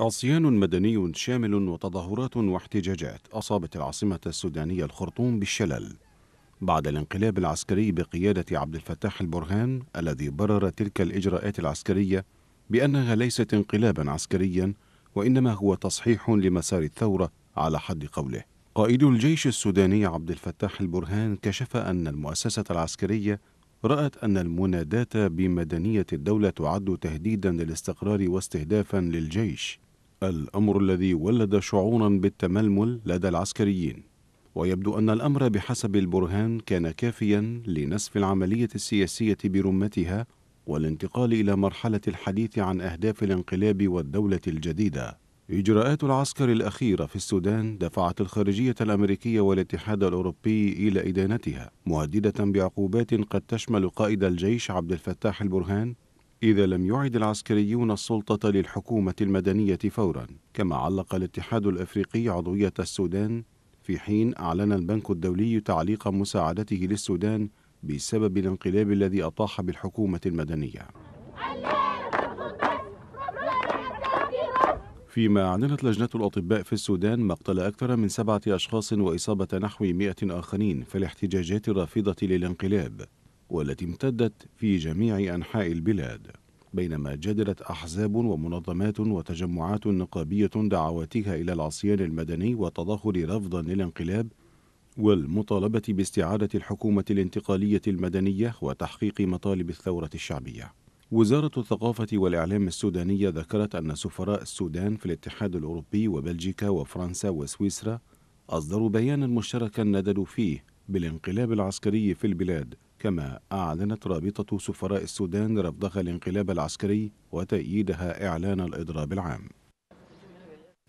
عصيان مدني شامل وتظاهرات واحتجاجات أصابت العاصمة السودانية الخرطوم بالشلل بعد الانقلاب العسكري بقيادة عبد الفتاح البرهان الذي برر تلك الإجراءات العسكرية بأنها ليست انقلابا عسكريا وإنما هو تصحيح لمسار الثورة على حد قوله قائد الجيش السوداني عبد الفتاح البرهان كشف أن المؤسسة العسكرية رأت أن المناداة بمدنية الدولة تعد تهديدا للاستقرار واستهدافا للجيش الأمر الذي ولد شعورا بالتململ لدى العسكريين ويبدو أن الأمر بحسب البرهان كان كافيا لنسف العملية السياسية برمتها والانتقال إلى مرحلة الحديث عن أهداف الانقلاب والدولة الجديدة إجراءات العسكر الأخيرة في السودان دفعت الخارجية الأمريكية والاتحاد الأوروبي إلى إدانتها مهددة بعقوبات قد تشمل قائد الجيش عبد الفتاح البرهان إذا لم يعد العسكريون السلطة للحكومة المدنية فورا كما علق الاتحاد الأفريقي عضوية السودان في حين أعلن البنك الدولي تعليق مساعدته للسودان بسبب الانقلاب الذي أطاح بالحكومة المدنية فيما أعلنت لجنة الأطباء في السودان مقتل أكثر من سبعة أشخاص وإصابة نحو مئة آخرين في الاحتجاجات الرافضة للانقلاب والتي امتدت في جميع أنحاء البلاد بينما جدلت أحزاب ومنظمات وتجمعات نقابية دعواتها إلى العصيان المدني والتظاهر رفضا للانقلاب والمطالبة باستعادة الحكومة الانتقالية المدنية وتحقيق مطالب الثورة الشعبية وزارة الثقافة والإعلام السودانية ذكرت أن سفراء السودان في الاتحاد الأوروبي وبلجيكا وفرنسا وسويسرا أصدروا بيانا مشتركا ندلوا فيه بالانقلاب العسكري في البلاد كما أعلنت رابطة سفراء السودان رفضها الانقلاب العسكري وتأييدها إعلان الإضراب العام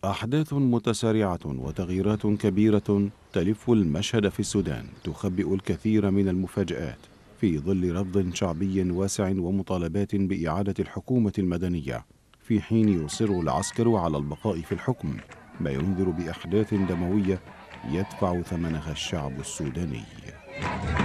أحداث متسارعة وتغييرات كبيرة تلف المشهد في السودان تخبئ الكثير من المفاجآت في ظل رفض شعبي واسع ومطالبات بإعادة الحكومة المدنية في حين يصر العسكر على البقاء في الحكم ما ينذر بأحداث دموية يدفع ثمنها الشعب السوداني